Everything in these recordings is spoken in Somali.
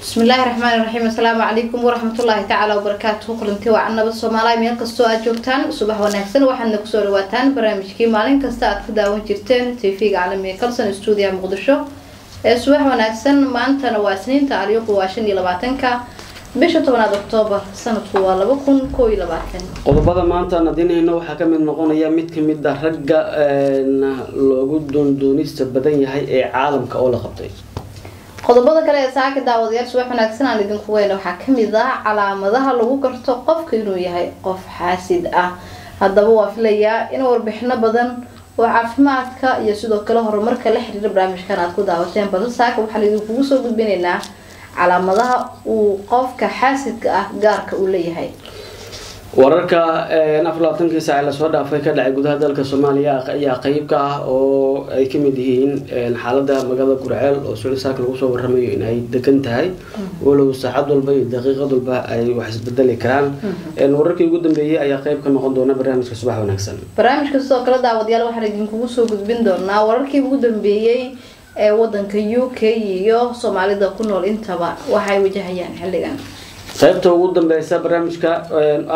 bismillaahi raxmaani raxiim assalaamu calaykum waraxmatullaahi tacaala wabarakaatuhu kulanti waa annabad soomaaliya meel kastoo aad joogtaan subax wanaagsan waxaadna kusoo dhawaataan barnaamijkii maalin kasta aad ka daawan jirteen tv-ga caalamiga kalson stuudiya muqdisho ee subax wanaagsan maantana waa isniinta aliiqu waa shan iyo labaatanka bisha tobanaad oktoobar sanadku waa laba kun koo iyo labaatan qodobada maanta aan adinayno waxaa kamid noqonaya mid ka mida ah ragga eh, loogu doondoonista badan yahay ee caalamka oo la qabtay qodobada kale ee saaka daawadayaal subax wanaagsan aan idinku weyna waxaa kamid ah calaamadaha lagu garto qofka inuu yahay qof xaasid ah haddaba waa filayaa in warbixino badan oo caafimaadka iyo sidoo kale horumarka la xiriira barnaamijkan aad ku daawateen balse saaka waxaan idinkugu soo gudbinaynaa calaamadaha uu qofka xaasidka ah gaarka uu leeyahay wararka eh, afar labaatanki lasoo dhaafay ka dhacay gudaha dalka soomaaliya ayaa qeyb ka ah oo ay ka mid yihiin eh, xaaladda magaalada gurceel oo socod saaka lagu soo warramayo in ay degan tahay walow saacad walba iyo daqiiqad walba ay wax isbedeli karaan mm-hmm. eh, wararkii ugu dambeeyey ayaa qeyb ka noqon doona barnaamijka subax wanaagsan barnaamijka sidoo kale daawadayaal waxaan idinkugu soo gudbin doonaa wararkii ugu dambeeyey ee wadanka u k iyo soomaalida ku nool intaba waxay wajahayaan xilligan sababta ugu dambeysa barnaamijka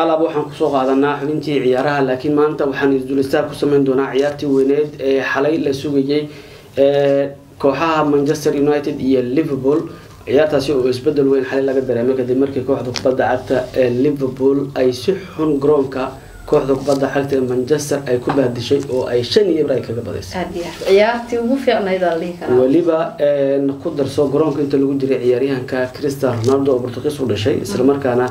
alaab waxaan kusoo qaadanaa xubintii ciyaaraha laakiin maanta waxaan isdulistaar ku sameyn doonaa ciyaartii weyneed ee xalay la sugayay kooxaha manchester united iyo liverpool ciyaartaasi oo isbedel weyn xalay laga dareemay kadib markii kooxda kubadda cagta ee liverpool ay si xun garoonka kooxda kubadda xagta ee manchester ay ku baadishay oo ay shan iyo ibr kaga badaysayweliba ku darso garoonka inta lagu jiray ciyaaryahanka christal ronaldo oo bortuqiis u dhashay mm. islamarkaana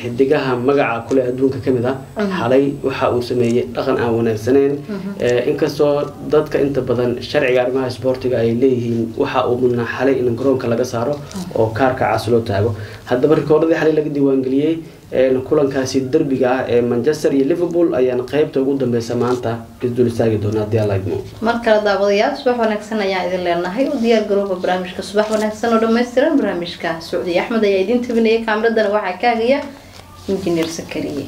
xidigaha magaca kule adduunka kamid a ah, mm. xalay waxa uu sameeyey dhaqan aan wanaagsaneyn mm-hmm. inkastoo dadka inta badan sharciga arrimaha isboortiga ay leeyihiin waxa uu mudnaa xalay in garoonka laga saaro mm. oo kaarka cas loo taago haddaba rikoordadii xalay laga diiwaangeliyey kulankaasi derbiga ah ee manchester iyo liverpool ayaan qeybta ugu dambeysa maanta isdul istaagi doonaa hadii alla mar kale daawadayaal subax wanaagsan ayaan idin leenahay u diyaargarooba barnaamijka subax wanaagsan oo dhammaystiran barnaamijka socdiye axmed ayaa idiin tabinayay kaamiradana waxaa ka agaya injineer sakariye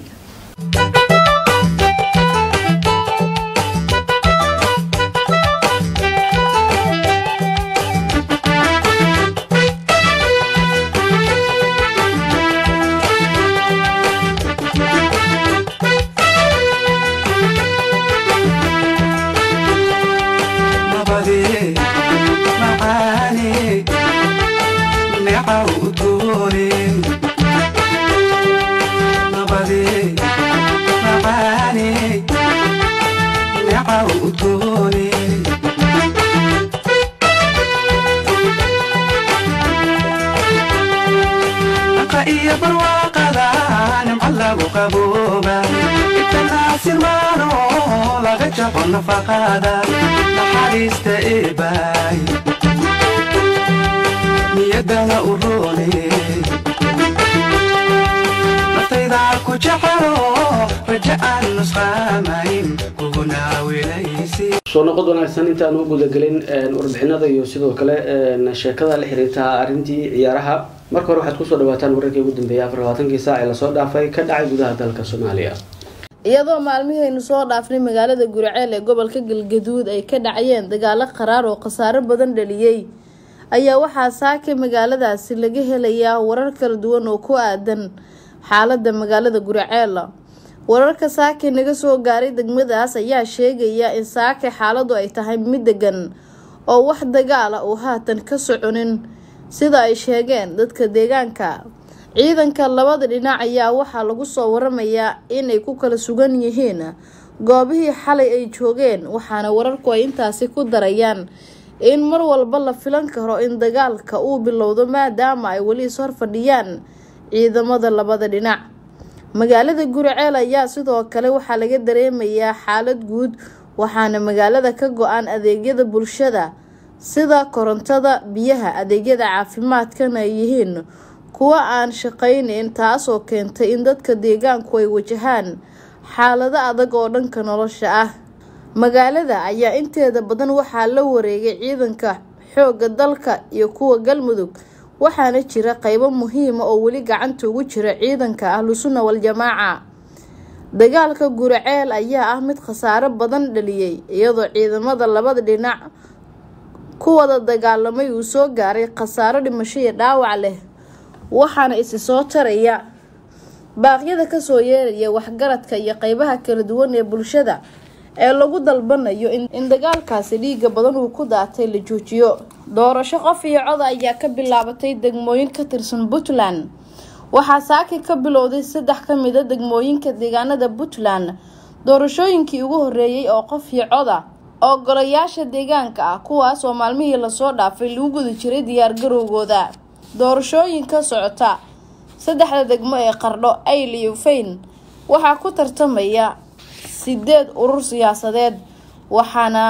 lagu qabooba intan maano laga jabo nafaqaada naxariista eebaay niyadana u roone naftaydaa ku jecelo raja aan nusqaamayn kuguna wilaysi soo noqod wanaagsan intaan u gudagelin warbixinada iyo sidoo kale sheekada la xiriirta arrintii ciyaaraha marka hore waxaad kusoo dhawaataan wararkii ugu dambeeyay afar labaatankii saac ee lasoo dhaafay ka dhacay gudaha dalka soomaaliya iyadoo maalmihaynu soo dhaafnay magaalada guriceel ee gobolka galgaduud ay ka dhacayeen dagaalo qaraar oo khasaaro badan dhaliyey ayaa waxaa saaka magaaladaasi laga helayaa warar kala duwan oo ku aadan xaalada magaalada guriceel wararka saake naga soo gaaray degmadaas ayaa sheegaya in saake xaaladu ay tahay mid degan oo wax dagaala ah uu haatan ka soconin sida ay sheegeen dadka deegaanka ciidanka labada dhinac ayaa waxaa lagu soo waramayaa inay ku kala sugan yihiin goobihii xalay ay joogeen waxaana wararku ay intaasi ku darayaan in mar walba la filan karo in dagaalka uu bilowdo maadaama ay weli is horfadhiyaan ciidamada labada dhinac magaalada guriceel ayaa sidoo kale waxaa laga dareemayaa xaalad guud waxaana magaalada ka go-aan adeegyada bulshada sida korontada biyaha adeegyada caafimaadkana ay yihiin kuwo aan shaqaynayn taasoo keentay in dadka deegaanku ay wajahaan xaalado adag oo dhanka nolosha ah magaalada ayaa inteeda badan waxaa la wareegay ciidanka xoogga dalka iyo kuwa galmudug waxaana jira qaybo muhiima ah oo weli gacanta ugu jira ciidanka ahlu sunna wal dagaalka guraceel ayaa ah mid khasaare badan dhaliyey iyadoo ciidamada labada dhinac ku wada dagaalamay uu soo gaaray khasaaro dhimasho iyo dhaawac leh waxaana isi soo taraya baaqyada kasoo yeeraya waxgaradka iyo qeybaha kala duwan ee bulshada ee lagu dalbanayo in dagaalkaasi dhiigga badan uu ku daatay la joojiyo doorasho qof iyo cod ayaa ka bilaabatay degmooyin ka tirsan puntland waxaa saaki ka bilowday saddex ka mida ah degmooyinka deegaanada puntland doorashooyinkii ugu horreeyey oo qof iyo coda ah, oo golayaasha deegaanka ah kuwaas oo maalmihii lasoo dhaafay lagu guda jiray diyaar garowgooda doorashooyinka socota saddexda degmo ee qardho ayl iyo fayn waxaa ku tartamaya sideed urur siyaasadeed waxaana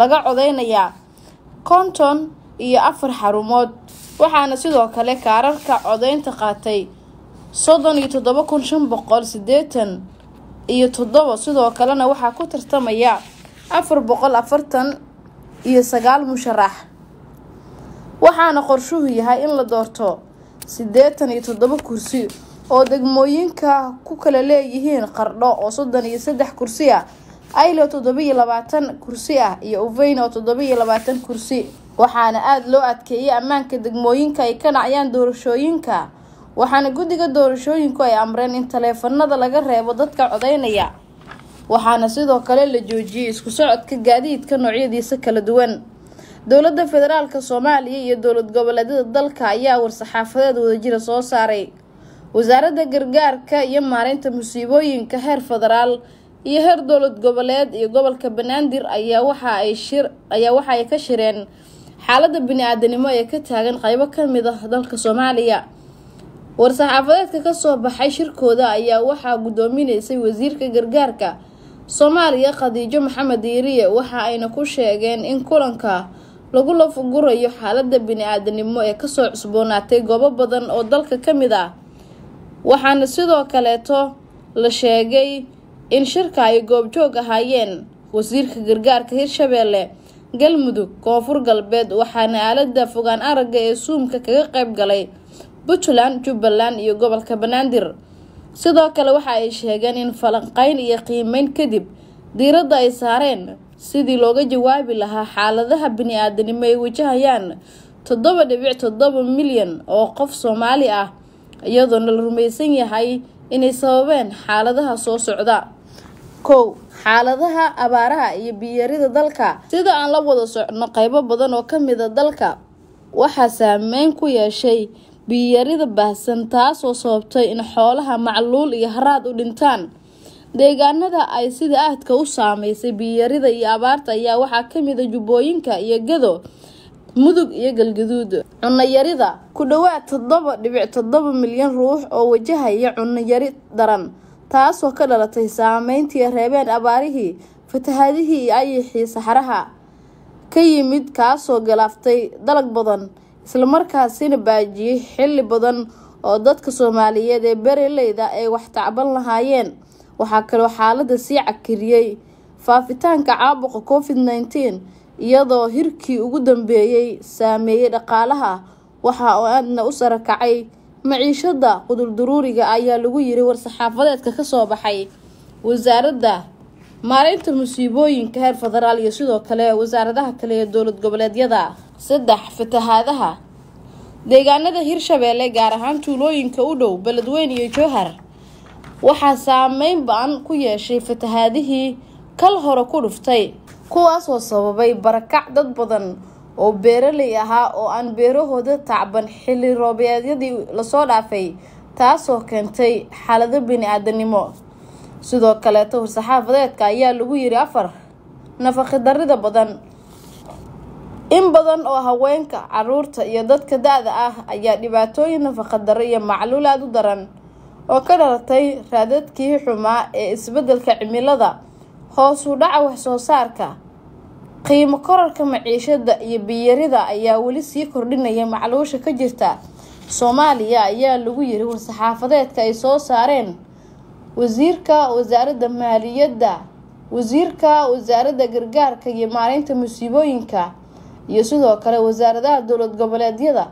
laga codeynayaa konton iyo afar xarumood waxaana sidoo kale kaararka codeynta qaatay soddon iyo toddoba kun shan boqol siddeetan iyo toddoba sidoo kalena waxaa ku tartamaya afar boqol afartan iyo sagaal musharax waxaana qorshuhu yahay in la doorto siddeetan iyo toddoba kursi oo degmooyinka ku kala leeyihiin qardho oo soddon iyo saddex kursi ah ailo toddobiyo labaatan kursi ah iyo uveyn oo toddobiyo labaatan kursi waxaana aada loo adkeeyay ammaanka degmooyinka ay ka nacayaan doorashooyinka waxaana guddiga doorashooyinku ay amreen in taleefanada laga reebo dadka codeynaya waxaana sidoo kale la joojiyey isku socodka gaadiidka noocyadiisa kala duwan dowladda federaalka soomaaliya iyo dowlad goboleedyada dalka ayaa war saxaafadeed wadajira soo saaray wasaaradda gargaarka iyo maareynta musiibooyinka heer federaal iyo heer dowlad goboleed iyo gobolka banaandir ayaa waxa ay ka shireen xaalada bani-aadanimo ee ka taagan qaybo kamid ah dalka soomaaliya war-saxaafadeedka kasoo baxay shirkooda ayaa waxaa guddoominaysay wasiirka gargaarka soomaaliya khadiijo maxamed iiriye waxa ayna ku sheegeen in kulanka lagu lafgurayo xaalada bani-aadanimo ee kasoo cusboonaatay goobo badan oo dalka kamid ah waxaana sidoo kaleeto la sheegay in shirka ay goobjoog ahaayeen wasiirka gargaarka hirshabeelle galmudug koonfur galbeed waxaana aalada fogaan aragga ee suumka kaga qayb galay puntland jubbaland iyo gobolka banaandir sidoo kale waxa ay sheegeen in falanqeyn iyo qiimeyn kadib diiradda ay saareen sidii looga jawaabi lahaa xaaladaha bini-aadanimo ay wajahayaan toddoba dhibic toddoba milyan oo qof soomaali ah iyadoona la rumaysan yahay inay sababeen xaaladaha soo socda kow xaaladaha abaaraha iyo biyarida dalka sida aan la wada socno qaybo badan oo ka mida ah dalka waxaa saameyn ku yeeshay biyarida baahsan taasoo sababtay in xoolaha macluul iyo haraad u dhintaan deegaanada ay sida aadka u saameysay biyarida iyo abaarta ayaa waxaa kamida ah jubbooyinka iyo gado mudug iyo galgaduud cunnayarida ku dhowaad toddoba dhibic toddoba milyan ruux oo wajahaya cunnayari daran taasoo ka dhalatay saameyntii reebeen abaarihii fatahadihii iyo ayixii saxaraha ka yimid kaasoo galaaftay dalag badan islamarkaasina baajiyey xilli badan oo dadka soomaaliyeed ee berileyda ay wax tacban lahaayeen waxaa kaloo xaaladda sii cakiriyey faafitaanka caabuqa covid-19 iyadoo hirkii ugu dambeeyey saameeyey dhaqaalaha waxa oo aadna u sarakacay maciishada qudurduruuriga ayaa lagu yiri war-saxaafadeedka kasoo baxay wasaaradda maareynta musiibooyinka heer federaal iyo sidoo kale wasaaradaha kale ee dowlad goboleedyada saddex fatahaadaha deegaanada hirshabeelle gaar ahaan tuulooyinka u dhow beledweyn iyo jowhar waxaa saameyn ba-an ku yeeshay fatahaadihii kal hore ku dhuftay kuwaasoo sababay barakac dad badan oo beeraley ahaa oo aan beerahooda tacban xilli roobeedyadii lasoo dhaafay taasoo keentay xaalado bini-aadanimo sidoo kaleeto saxaafadeedka ayaa lagu yiri afar nafaqadarrida badan in badan oo haweenka caruurta iyo dadka da-da ah ayaa dhibaatooyin nafaqadarro iyo macluul u daran oo ka dhalatay raadadkii xumaa ee isbeddelka cimilada hoos u dhaca wax-soo-saarka qiimo korarka maciishada iyo biyarida ayaa weli sii kordhinaya macluusha ka jirta soomaaliya ayaa lagu yiri war-saxaafadeedka ay soo saareen wasiirka wasaaradda maaliyadda wasiirka wasaaradda gargaarka iyo maareynta musiibooyinka iyo sidoo kale wasaaradaha dowlad goboleedyada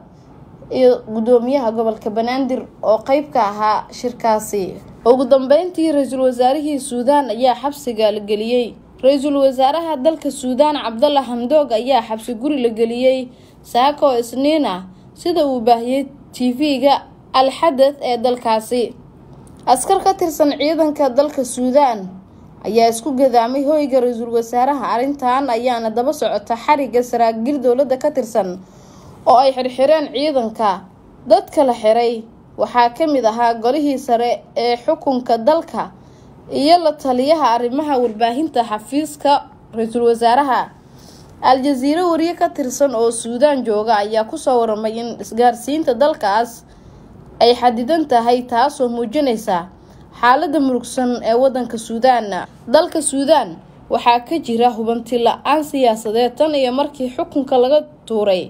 iyo gudoomiyaha gobolka banaadir oo qeyb ka ahaa shirkaasi ugu dambeyntii ra-iisul wasaarihii suudaan ayaa xabsiga la geliyey ra-iisul wasaaraha dalka suudaan cabdalla hamdoog ayaa xabsi guri la geliyey saako oo isniin ah sida uu baahiyey v ga alxadad ee dalkaasi askar ka tirsan ciidanka dalka suudaan ayaa isku gadaamay hoyga ra-iisul wasaaraha arrintan ayaana daba socota xariga saraakiil dowladda ka tirsan oo ay xirxireen ciidanka dadka la xiray waxaa ka mid ahaa golihii sare ee xukunka dalka iyo la taliyaha arrimaha warbaahinta xafiiska ra-iisul wasaaraha al-jasiire wariye ka tirsan oo suudaan jooga ayaa kusoo waramay in isgaarsiinta dalkaas ay xadidan tahay taasoo muujinaysa xaaladda murugsan ee wadanka suudaan dalka suudaan waxaa ka jira hubanti la-aan siyaasadeed tan iyo markii xukunka laga tuuray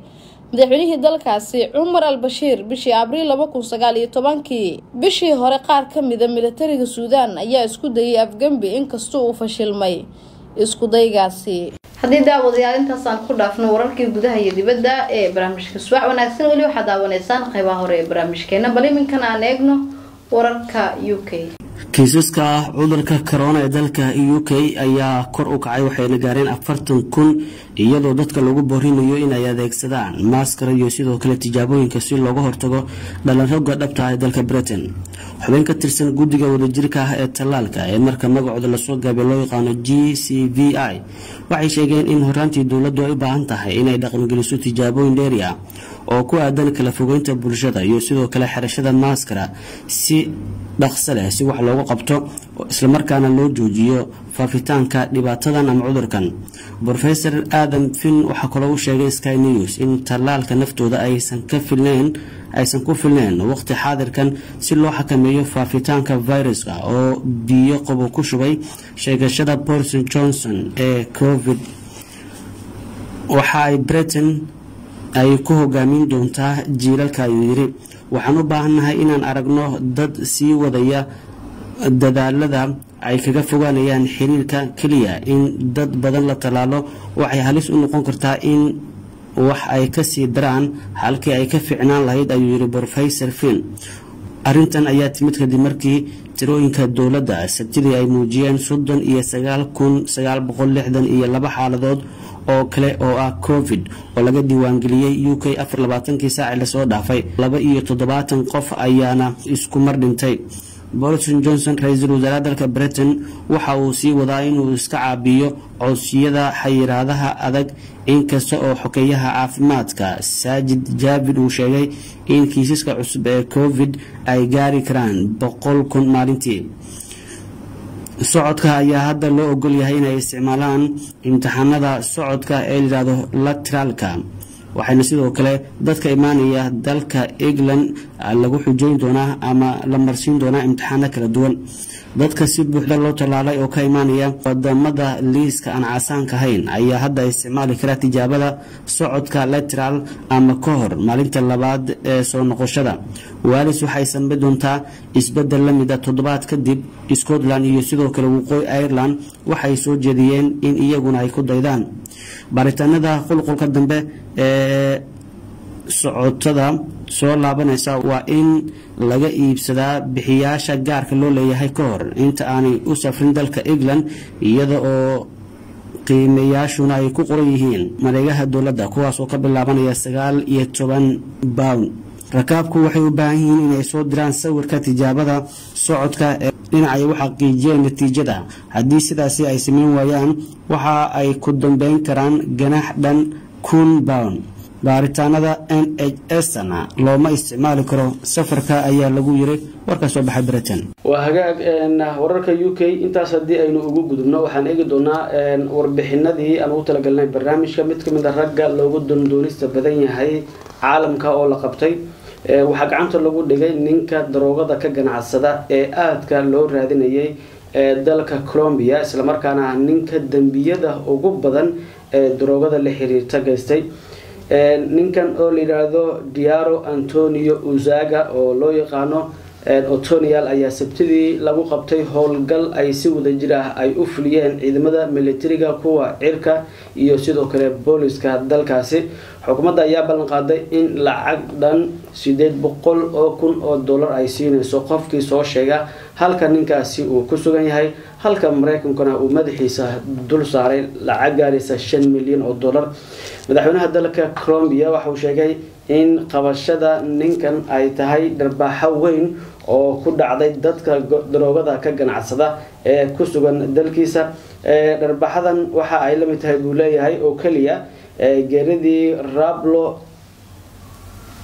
madaxweynihii dalkaasi cumar al bashiir bishii abriil laba kun sagaal iyo tobankii bishii hore qaar ka mida ah militariga suudaan ayaa isku dayay afgembi inkastoo uu fashilmay iskudaygaasi haddii daawadayaal aan ku dhaafno wararkii gudaha iyo dibadda ee barnaamijka subax wanaagsan weli waxaa daawanaysaan qaybaha hore ee barnaamijkeenna bal iminkan aan eegno wararka u k kiisaska cudurka corona ee dalka u k ayaa kor u kacay waxayna gaareen afartan kun iyadoo dadka lagu borinayo inay adeegsadaan maaskara iyo sidoo kale tijaabooyinka si looga hortago dhalan roga dhabta ah ee dalka britain xubin ka tirsan guddiga wadajirka ah ee tallaalka ee marka magacooda lasoo gaabay loo yaqaano g c v i waxay sheegeen in horaantii dowladdu ay u baahan tahay inay dhaqangeliso tijaabooyin dheeri ah oo ku aadan kala fogeynta bulshada iyo sidoo kale xirashada maaskara si dhaqso leh si wax loogu qabto islamarkaana loo joojiyo faafitaanka dhibaatadan ama cudurkan rofesor aadam finn waxaa kaloo u sheegay sky news in tallaalka naftooda aysan ku filneyn waqti xaadirkan si loo xakameeyo faafitaanka viruska oo biyo qobow ku shubay sheegashada borson johnson ee covid waxaay britain ay ku hogaamin doontaa jiilalka ayuu yidhi waxaan u baahannahay inaan aragno dad sii wadaya dadaalada ay kaga fogaanayaan xiriirka keliya in dad badan la tallaalo waxay halis u noqon kartaa in wax ay kasii daraan halkii ay ka fiicnaan lahayd ayuu yidhi brofesor fin arrintan ayaa timid kadib markii tirooyinka dowladda sabtidii ay muujiyeen soddon iyo sagaal kun sagaal boqol lixdan iyo laba xaaladood oo kale oo ah covid oo laga diiwaangeliyey u k afar labaatankii saaci lasoo dhaafay laba iyo toddobaatan qof ayaana isku mar dhintay borison johnson ra-iisul wasaaraha dalka britain waxa uu sii wadaa inuu iska caabiyo codsiyada xayiraadaha adag inkasta oo xokeeyaha caafimaadka saajid jaavid uu sheegay in kiisaska cusub ee covid ay gaari karaan boqol kun maalintii socodka ayaa hadda loo ogolyahay inay isticmaalaan imtixaanada socodka ee layidhaahdo lateraalka waxayna sidoo kale dadka imaanaya dalka england ah, lagu xujeyn doonaa ama la marsiin doonaa imtixaano kala duwan dadka si buuxda loo tallaalay oo ka imaanaya wadamada liiska aan caasaanka ahayn ayaa hadda isticmaali karaa tijaabada socodka letral ama ka hor maalinta labaad ee soo noqoshada waalis waxay sanbe doontaa isbedel lamida ah toddobaad kadib scotland iyo sidoo kale waqooyi ireland waxay soo jeediyeen in iyaguna ay ku daydaan baaritaanada qulqulka dambe ee socotada soo laabanaysa waa in laga iibsadaa bixiyaasha gaarka loo leeyahay ka hor inta aanay u safrin dalka england iyada oo qiimayaashuna ay ku qoran yihiin mareegaha dowladda kuwaas oo ka bilaabanaya sagaal iyo toban pound rakaabku waxay u baahan yihiin inay soo diraan sawirka tijaabada socodka ee dhinacay u xaqiijiyeen natiijada haddii sidaasi ay samayn waayaan waxa ay ku dambeyn karaan ganax dhan kun pound baaritaanada n h s-na looma isticmaali karo safarka ayaa lagu yiri warka soo baxay britain waa hagaag wararka u k intaas haddii aynu ugu gudubno waxaan eegi doonaa warbixinadii aan ugu talagalnay barnaamijka mid ka mid ah ragga loogu dandoonista badan yahay caalamka oo la qabtay waxaa gacanta lagu dhigay ninka daroogada ka ganacsada ee aadka loo raadinayay ee dalka colombia islamarkaana ah ninka dembiyada ugu badan ee daroogada la xiriirta gaystay ninkan oo la yidhaahdo diaro antonio uzaga oo loo yaqaano otonial ayaa sabtidii lagu qabtay howlgal ay si wadajir ah ay u fuliyeen ciidamada milatariga kuwa cirka iyo sidoo kale booliska dalkaasi xukuumadda ayaa ballanqaaday in lacag dhan sideed boqol oo kun oo dollar ay siinayso qofkii soo sheega halka ninkaasi uu ku sugan yahay halka mareykankuna uu madaxiisa dul saaray lacag gaaraysa shan milyan oo dollar madaxweynaha dalka colombia waxauu sheegay in qabashada ninkan ay tahay dharbaaxo weyn oo ku dhacday dadka daroogada ka ganacsada ee ku sugan dalkiisa dharbaxadan waxa ay la mid tahay buu leeyahay oo keliya geeridii rablo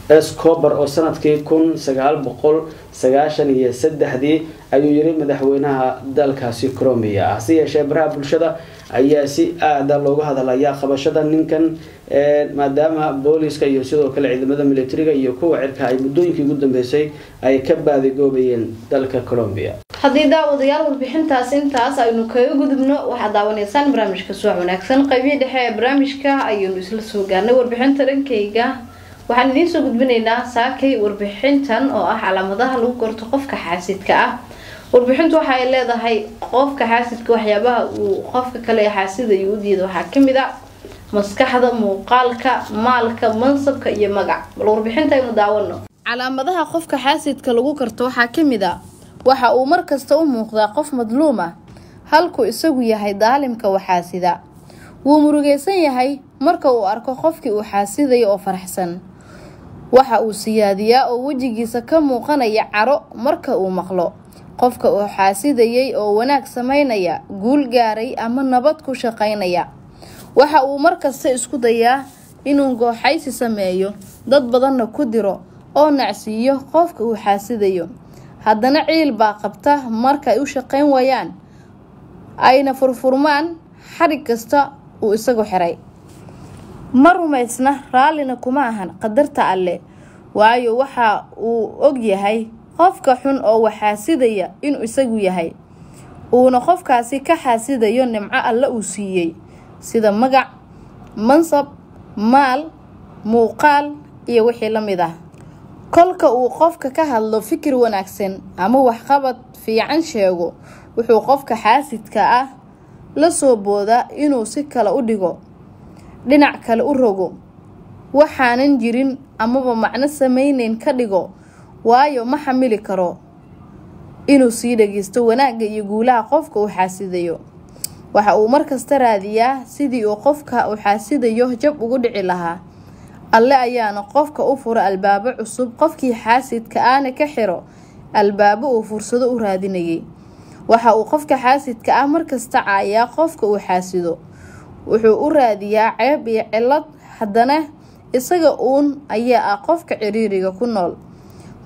escobar oo sanadkii kun sagaal boqol sagaashan iyo saddexdii ayuu yiri madaxweynaha dalkaasi cromia ah si yeeshee baraha bulshada ayaa si aada ah loogu hadalayaa qabashada ninkan maadaama booliska iyo sidoo kale ciidamada militariga iyo kuwa cirka ay muddooyinkii ugu dambeysay ay ka baadigoobayeen dalka colombia haddii daawadayaal warbixintaas intaas aynu kaga gudubno waxaad daawanaysaan barnaamijka suwax wanaagsan qaybihii dhexe ee barnaamijka ayaynu isla soo gaarnay warbixinta dhankayga waxaan idiin soo gudbinaynaa saakay warbixintan oo ah calaamadaha lagu gorto qofka xaasidka ah warbixintu waxa ay leedahay qofka xaasidka waxyaabaha uu qofka kale xaasida iyo u diida waxaa kamid a ah maskaxda muuqaalka maalka mansabka iyo magac bal aynu daawano calaamadaha qofka xaasidka lagu karto waxaa ka mid a ah, waxa uu markasta u muuqdaa qof madluum ah halkuu isagu yahay daalimka waxaasida wuu murugaysan yahay marka uu arko qofkii uu xaasidaya oo faraxsan waxa uu siyaadiyaa oo wejigiisa ka muuqanaya caro marka uu maqlo qofka uu xaasidayay oo wanaag samaynaya guul gaaray ama nabad ku shaqaynaya waxa uu markasta isku dayaa inuu gooxaysi sameeyo dad badanna ku diro oo nacsiiyo qofka uu xaasidayo haddana ciil baa qabta marka ay u shaqayn wayaan ayna furfurmaan xarig kasta uu isagu xiray ma rumaysna raallina kuma ahan qadarta alle waayo waxa uu og yahay qofka xun oo waxaasidaya inuu isagu yahay uuna qofkaasi ka xaasidayo nimco alle uu siiyey sida magac mansab maal muuqaal iyo wixii la mid ah kolka uu qofka ka hadlo fikir wanaagsan ama waxqabad fiican sheego wuxuu qofka xaasidka ah la soo boodaa inuu si kale u dhigo dhinac kale u rogo waxaanan jirin amaba macno samaynayn ka dhigo waayo ma xamili karo inuu sii dhageysto wanaagga iyo guulaha qofka uu xaasidayo waxa uu markasta raadiyaa sidii uu qofka u xaasidayo jab ugu dhici lahaa alle ayaana qofka u furo albaabo cusub qofkii xaasidka aana ka xiro albaabo uu fursado u raadinayay waxa uu qofka xaasidka ah markasta caayaa qofka uu xaasido wuxuu u raadiyaa ceeb iyo cilad haddana isaga uun ayaa ah qofka ciriiriga ku nool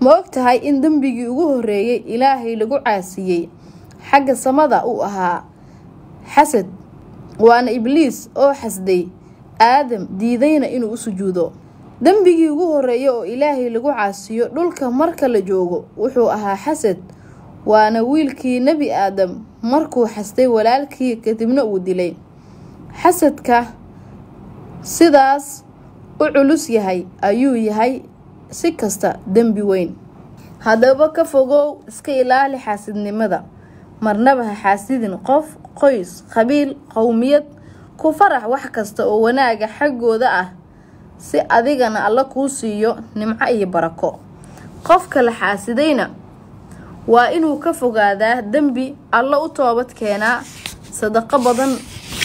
ma og tahay in dembigii ugu horreeyay ilaahay lagu caasiyey xagga samada u ahaa xasad waana ibliis oo xasday aadam diidayna inuu u sujuudo dembigii ugu horreeya oo ilaahay lagu caasiyo dhulka marka la joogo wuxuu ahaa xasad waana wiilkii nebi aadam markuu xasday walaalkii kadibna uu dilay xasadka sidaas u culus yahay ayuu yahay si kasta dembi weyn haddaba ka fogow iska ilaali xaasidnimada marnaba ha xaasidin qof qoys qabiil qowmiyad ku farax wax kasta oo wanaaga xaggooda ah si adigana alla kuu siiyo nimco iyo barako qofka la xaasidayna waa inuu ka fogaadaa dembi alla u toobad keenaa sadaqo badan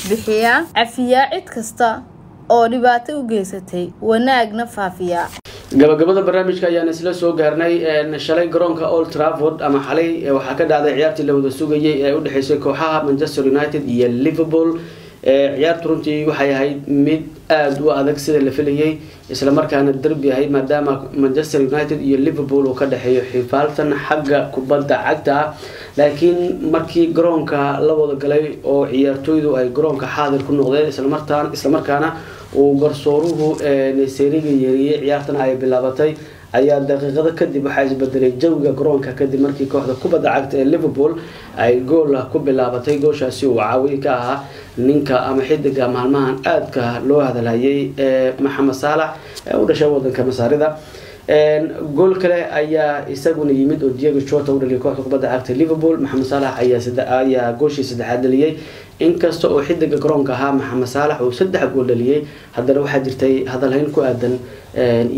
bixiyaa cafiyaa cid kasta oo dhibaato u geysatay wanaagna faafiyaa gabagabada barnaamijka ayaana isla soo gaarnay shalay garoonka old traford ama xalay waxaa ka dhacday ciyaartii la wada sugayay ee u udhexaysay kooxaha manchester united iyo liverpool ciyaartu runtii waxay ahayd mid aada u adag sida la filayay islamarkaana derbi ahayd maadaama manchester united iyo liverpool uu ka dhexeeyo xifaaltan xagga kubadda cagta ah laakiin markii garoonka la wada galay oo ciyaartooydu ay garoonka xaadir ku noqdeen islamarkaana uu garsooruhu seriga yeeriyey ciyaartana ay bilaabatay ayaa daqiiqado kadib waxaa isbedelay jawiga garoonka kadib markii kooxda kubadda cagta ee liverpool ay gool ku bilaabatay gooshaasi uu caawiy ka ahaa ninka ama xidiga maalmahan aadka loo hadalhayay ee eh, maxamed saalax ee u dhashay wadanka masaarida gool kale ayaa isaguna yimid oo diego jota u dhaliyay kooxda kubadda cagta liverpool maxamed saalax ayaa gooshii saddexaad dhaliyay inkasta oo xidiga garoonka ahaa maxamed saalax uu saddex gool dhaliyay haddana waxaa jirtay hadalhayn ku aadan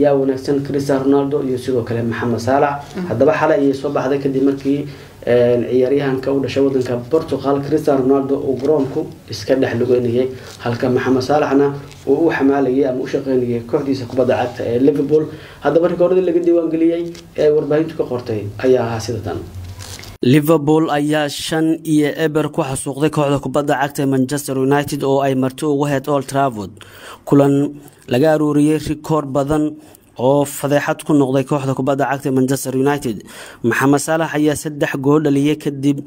yaa wanaagsan christian ronaldo iyo sidoo kale maxamed saalax mm. haddaba xalay ayay soo baxday kadib markii ciyaaryahanka u dhashay wadanka portugal christian ronaldo uu garoonku iska dhex lugeynayay halka maxamed saalaxna uu u xamaalayay ama u shaqeynayay kooxdiisa kubadda cagta ee liverpool haddaba rikooradii laga diiwaangeliyey ee warbaahintu ka qortay ayaa ahaa sida liverpool ayaa shan iyo eber ku xasuuqday kooxda kubadda cagta ee manchester united oo ay marti ugu heyd old travod kulan laga arooriyey rikoor badan oo fadeexad ku noqday kooxda kubadda cagta manchester united maxamed saalax ayaa saddex gool dhaliyay kadib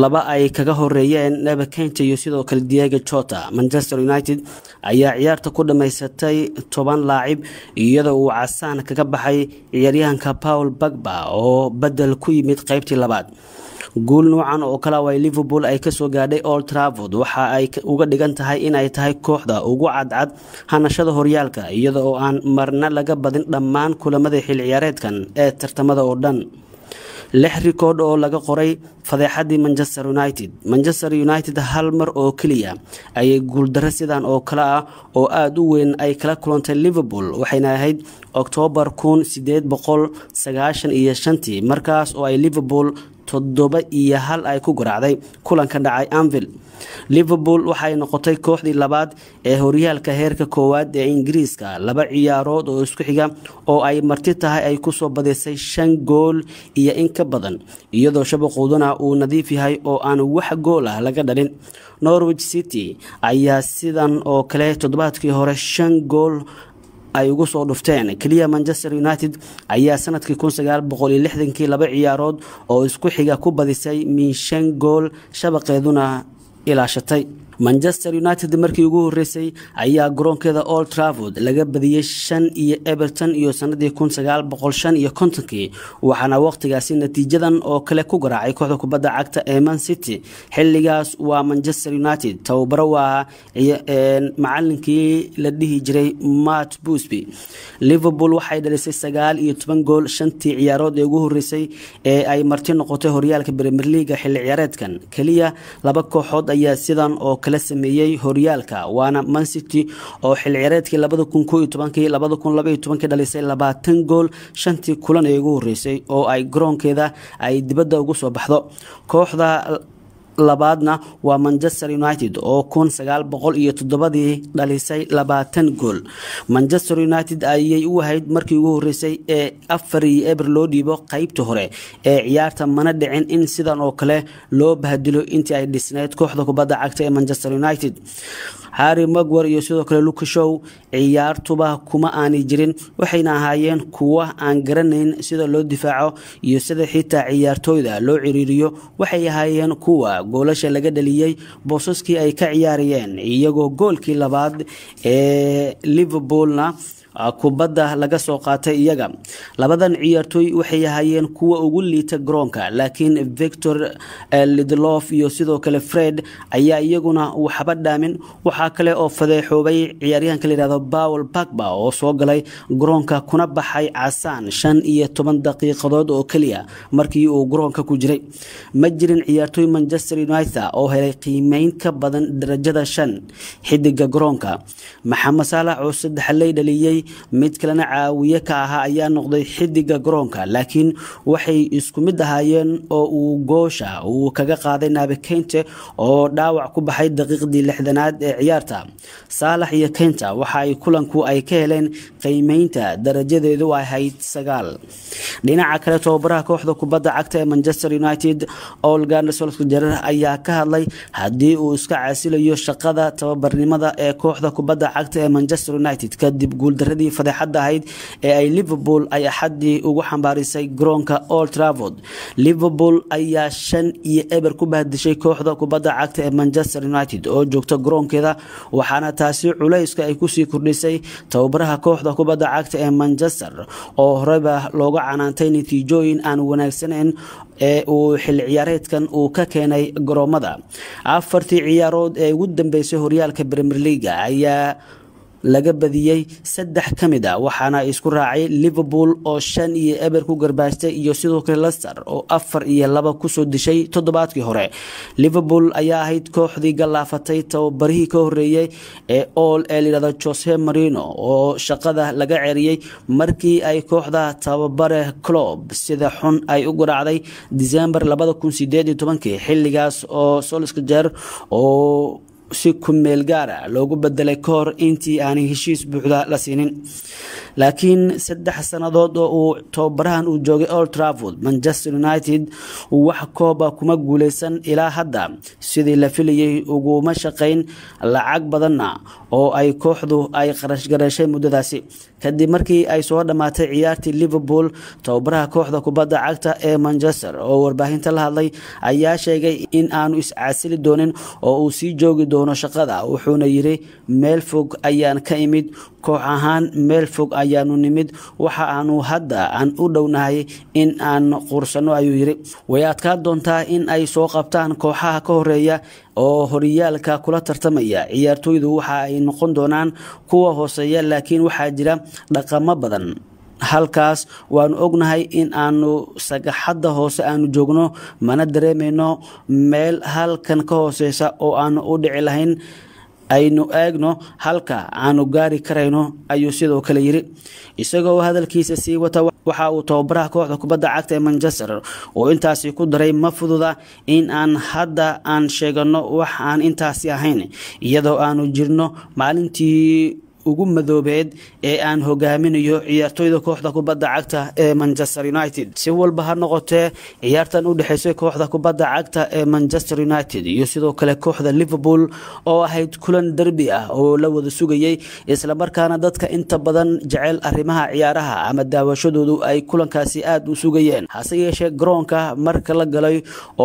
laba ay kaga horeeyeen neba kenta iyo sidoo kale diego jota manchester united ayaa ciyaarta ku dhammaysatay toban laacib iyadoo uu casaan kaga baxay ciyaaryahanka paul bagba oo badel ku yimid qeybtii labaad guul nuucan oo kala way liverpool ay kasoo gaadhay old traford waxa ay uga dhigan tahay inay tahay kooxda ugu cadcad hanashada horyaalka iyada oo aan marna laga badin dhammaan kulamada xilciyaareedkan ee tartamada oo dhan lix rikoodh oo laga qoray fadeexadii manchester united manchester united hal mar oo keliya ayay guuldaro sidan oo kale ah oo aada u weyn ay kala kulantay liverpool waxayna ahayd oktoobar kun sideed boqol sagaashan iyo shantii markaas oo ay liverpool toddoba iyo hal ay ku garaacday kulanka dhacay anvil liverpool waxay noqotay kooxdii labaad ee horyaalka heerka koowaad ee ingiriiska laba ciyaarood oo isku xiga oo ay marti tahay ay kusoo badisay shan gool iyo in ka badan iyadoo shabaquudana uu nadiif yahay oo aan wax gool ah laga dhalin norwich city ayaa sidan oo kale toddobaadkii hore shan gool ay ugu soo dhufteen keliya manchester united ayaa sanadkii kii laba ciyaarood oo isku xiga ku badisay miishan gool shabaqeeduna ilaashatay manchester united markii ugu horeysay ayaa garoonkeeda all traford laga badiyey shan iyo everton iyo sanadii kun sagaal boqol shan iyo kontonkii waxaana waqtigaasi natiijadan oo kale ku garaacay kooxda kubadda cagta ee man city xilligaas waa manchester united tababaro waa macalinkii la dhihi jiray mat busby liverpool waxay dhalisay sagaal iyo toban gool shantii ciyaarood ee ugu horeysay ee ay marti noqotay horyaalka bremier leaga xilli ciyaareedkan keliya laba kooxood ayaa sidan oo kala sameeyey horyaalka waana mancity oo xilciyaareedkii dhalisay labaatan gool shantii kulan ee ugu horreysay oo ay garoonkeeda ay dibadda ugu soo baxdo kooxda labaadna waa manchester united oo kun sagaal boqol iyo toddobadii dhalisay labaatan gool manchester united ayay u ahayd markii ugu horeysay ee afariyo eber loo dhiibo qaybta hore ee ciyaarta mana dhicin in sidan oo kale loo bahadilo intii ay dhisneyd kooxda kubadda cagta ee manchester united harri magwar iyo sidoo kale lukashow ciyaartuba kuma aanay jirin waxayna ahaayeen kuwa aan garanayn sida loo difaaco iyo sida xitaa ciyaartooyda loo ciriiriyo waxay ahaayeen kuwa goolasha laga dhaliyey boosaskii ay ka ciyaarayeen iyagoo goolkii labaad ee liverpoolna Ah, kubadda laga soo qaatay iyaga labadan ciyaartooy waxay ahaayeen kuwa ugu liita garoonka laakiin victor lidlof iyo sidoo kale fred ayaa iyaguna waxba dhaamin waxaa kale oo fadeexoobay ciyaaryahanka layihahdo bawel bagba oo soo galay garoonka kuna baxay casaan shan iyo toban daqiiqadood oo keliya markii uu garoonka ku jiray ma jirin ciyaartooy manchester united oo helay qiimeyn ka badan darajada shan xidiga garoonka maxamed saalax oo saddexley dhaliyey mid kalena caawiye ka ahaa ayaa noqday xidiga garoonka laakiin waxay isku mid ahaayeen oo uu goosha uu kaga qaaday naabe keynte oo dhaawac ku baxay daqiiqdii lixdanaad ee ciyaarta saalax iyo keynta waxaay kulanku ay ka heleen qiimeynta darajadeedu ahayd sagaal dhinaca kale tobabaraha kooxda kubadda cagta ee manchester united olgan ayaa ka hadlay haddii uu iska casilayo shaqada tababarnimada ee kooxda kubadda cagta ee manchester united kadib guuldarada tiyaaradii fadeexadda ahayd ee ay liverpool ay axaddii ugu xambaarisay garoonka old travod liverpool ayaa shan iyo eber ku bahdishay kooxda kubadda cagta ee manchester united oo joogta garoonkeeda waxaana taasi culayska ay kusii kordhisay tababaraha kooxda kubadda cagta ee manchester oo horeba looga canaantay natiijooyin aan wanaagsaneyn ee uu xil ciyaareedkan uu ka keenay garoomada afartii ciyaarood ee ugu dambeysay horyaalka premier leaga ayaa laga badiyey saddex ka mid a ah, waxaana isku raacay liverpool oo shan iyo eber ku garbaastay iyo sidoo kale lester oo afar iyo laba kusoo dishay toddobaadkii hore liverpool ayaa ahayd kooxdii gallaafatay tababarihii ka horeeyey ee ool ee layidhahdo jose marino oo shaqada laga ceriyey markii ay kooxda tababare clob sida xun ay u garaacday december xilligaas oo solscajer oo si kumeel gaara ah loogu bedelay ka intii aanay heshiis buuxda la siinin laakiin saddex sannadood oo uu tababarahan uu joogay old trafford manchester united uu wax kooba kuma guulaysan ilaa hadda sidii la filayay uguma shaqayn lacag badanna oo ay kooxdu ay qarashgareeshay muddadaasi kadib markii ay soo dhammaatay ciyaartii liverpool tababaraha kooxda kubadda cagta ee manchester oo warbaahinta la hadlay ayaa sheegay in aanu iscasili doonin oo uu sii joogi doono shaqada wuxuuna yidhi meel fog ayaan ka imid koox ahaan meel fog ayaanu nimid waxa aanu hadda aan u dhownahay in aan quursanno ayuu yidhi way adkaa doontaa in ay soo qabtaan kooxaha ka horeeya oo horyaalka kula tartamaya ciyaartooydu waxa ay noqon doonaan kuwa hooseeya laakiin waxaa jira dhaqamo badan halkaas waanu ognahay in aanu sagaxadda hoose aanu joogno mana dareemayno meel halkan ka hooseysa oo aanu u dhici lahayn aynu eegno halka aanu gaari karayno ayuu sidoo kale yiri isagoo hadalkiisa sii wata waxa uu tababaraha kooxda kubadda cagta ee manchester uu intaasi ku daray ma fududa in aan hadda aan sheegano wax aan intaasi ahayn iyadoo aanu jirno maalintii ugu madoobeed ee aan hogaaminayo ciyaartooyda kooxda kubadda cagta ee manchester united si walba ha noqotee ciyaartan u dhexeysay kooxda kubadda cagta ee manchester united iyo sidoo kale kooxda liverpool oo ahayd kulan derbi ah oo la wada sugayay islamarkaana dadka inta badan jecel arrimaha ciyaaraha ama daawashadoodu ay kulankaasi aad u sugayeen hase yeeshee garoonka marka la galay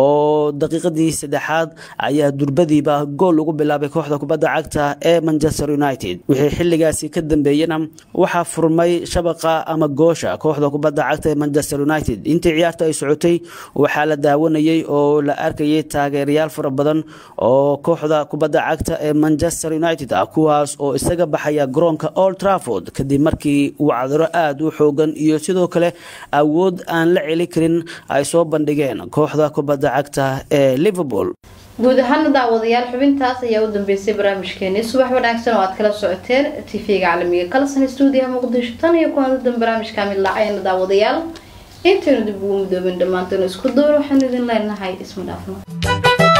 oo daqiiqadii saddexaad ayaa durbadiiba gool ugu bilaabay kooxda kubadda cagta ee manchester united wixii xilli xiligaasi ka dambeeyana waxaa furmay shabaqa ama goosha kooxda kubadda cagta ee manchester united intii ciyaarta ay socotay waxaa la daawanayay oo la arkayay taageerayaal fara badan oo kooxda kubadda cagta ee manchester united ah kuwaas oo isaga baxaya garoonka old trafford kadib markii uu cadaro aada u xoogan iyo sidoo kale awood aan la celi karin ay soo bandhigeen kooxda kubadda cagta ee liverpool guud ahaana daawadayaal xubintaas ayaa u dambeysay barnaamijkeeni subax wanaagsan oo aad kala socoteen tv-ga caalamiga kalasan stuudiyaha muqdisho tan iyo kuwan dan barnaamijka midlaac daawadayaal intaynu dib ugu mudoobeen dhammaantoona isku door waxaanu idin leenahay isma dhaafno